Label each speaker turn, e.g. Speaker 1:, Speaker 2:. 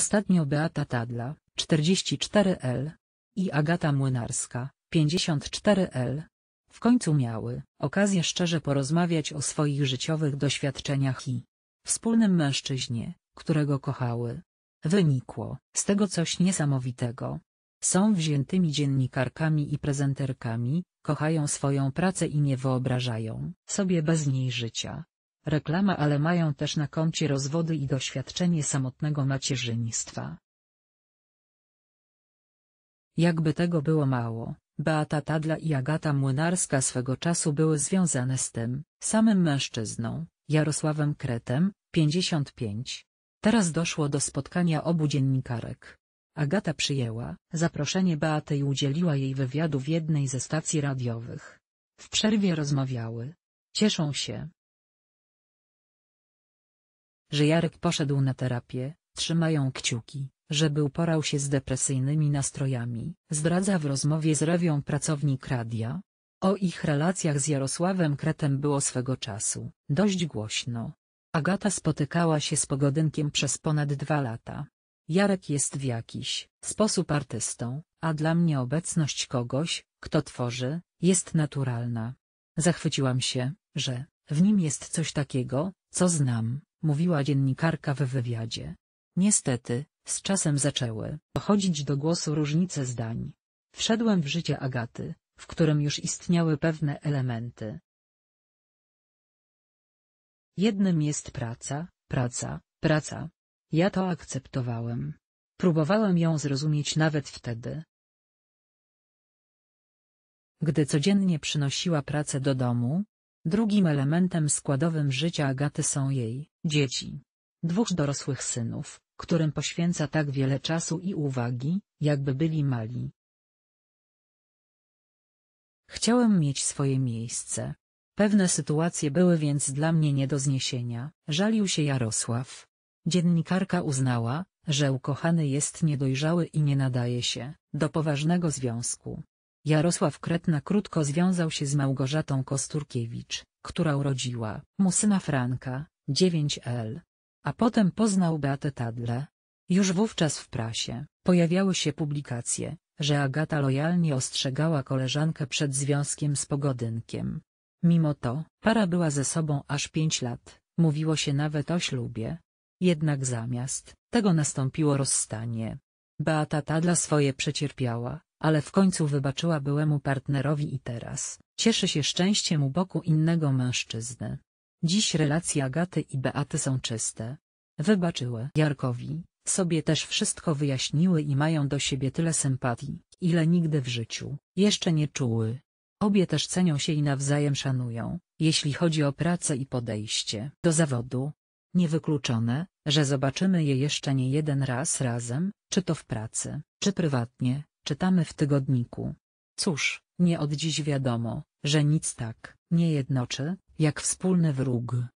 Speaker 1: Ostatnio Beata Tadla, 44L. I Agata Młynarska, 54L. W końcu miały okazję szczerze porozmawiać o swoich życiowych doświadczeniach i wspólnym mężczyźnie, którego kochały. Wynikło z tego coś niesamowitego. Są wziętymi dziennikarkami i prezenterkami, kochają swoją pracę i nie wyobrażają sobie bez niej życia reklama ale mają też na koncie rozwody i doświadczenie samotnego macierzyństwa. Jakby tego było mało, Beata Tadla i Agata Młynarska swego czasu były związane z tym samym mężczyzną, Jarosławem Kretem, 55. Teraz doszło do spotkania obu dziennikarek. Agata przyjęła zaproszenie Beaty i udzieliła jej wywiadu w jednej ze stacji radiowych. W przerwie rozmawiały. Cieszą się, że Jarek poszedł na terapię, trzymają kciuki, żeby uporał się z depresyjnymi nastrojami, zdradza w rozmowie z rewią pracownik radia. O ich relacjach z Jarosławem Kretem było swego czasu dość głośno. Agata spotykała się z pogodynkiem przez ponad dwa lata. Jarek jest w jakiś sposób artystą, a dla mnie obecność kogoś, kto tworzy, jest naturalna. Zachwyciłam się, że w nim jest coś takiego, co znam mówiła dziennikarka w wywiadzie. Niestety, z czasem zaczęły dochodzić do głosu różnice zdań. Wszedłem w życie Agaty, w którym już istniały pewne elementy. Jednym jest praca, praca, praca. Ja to akceptowałem. Próbowałem ją zrozumieć nawet wtedy. Gdy codziennie przynosiła pracę do domu, Drugim elementem składowym życia Agaty są jej dzieci. Dwóch dorosłych synów, którym poświęca tak wiele czasu i uwagi, jakby byli mali. Chciałem mieć swoje miejsce. Pewne sytuacje były więc dla mnie nie do zniesienia, żalił się Jarosław. Dziennikarka uznała, że ukochany jest niedojrzały i nie nadaje się do poważnego związku. Jarosław Kretna krótko związał się z Małgorzatą Kosturkiewicz, która urodziła mu syna Franka, 9L. A potem poznał Beatę Tadle. Już wówczas w prasie pojawiały się publikacje, że Agata lojalnie ostrzegała koleżankę przed związkiem z Pogodynkiem. Mimo to, para była ze sobą aż pięć lat, mówiło się nawet o ślubie. Jednak zamiast tego nastąpiło rozstanie. Beata Tadla swoje przecierpiała, ale w końcu wybaczyła byłemu partnerowi i teraz cieszy się szczęściem u boku innego mężczyzny. Dziś relacje Agaty i Beaty są czyste. Wybaczyły Jarkowi, sobie też wszystko wyjaśniły i mają do siebie tyle sympatii, ile nigdy w życiu jeszcze nie czuły. Obie też cenią się i nawzajem szanują, jeśli chodzi o pracę i podejście do zawodu. Niewykluczone, że zobaczymy je jeszcze nie jeden raz razem, czy to w pracy, czy prywatnie. Czytamy w tygodniku. Cóż, nie od dziś wiadomo, że nic tak nie jednoczy, jak wspólny wróg.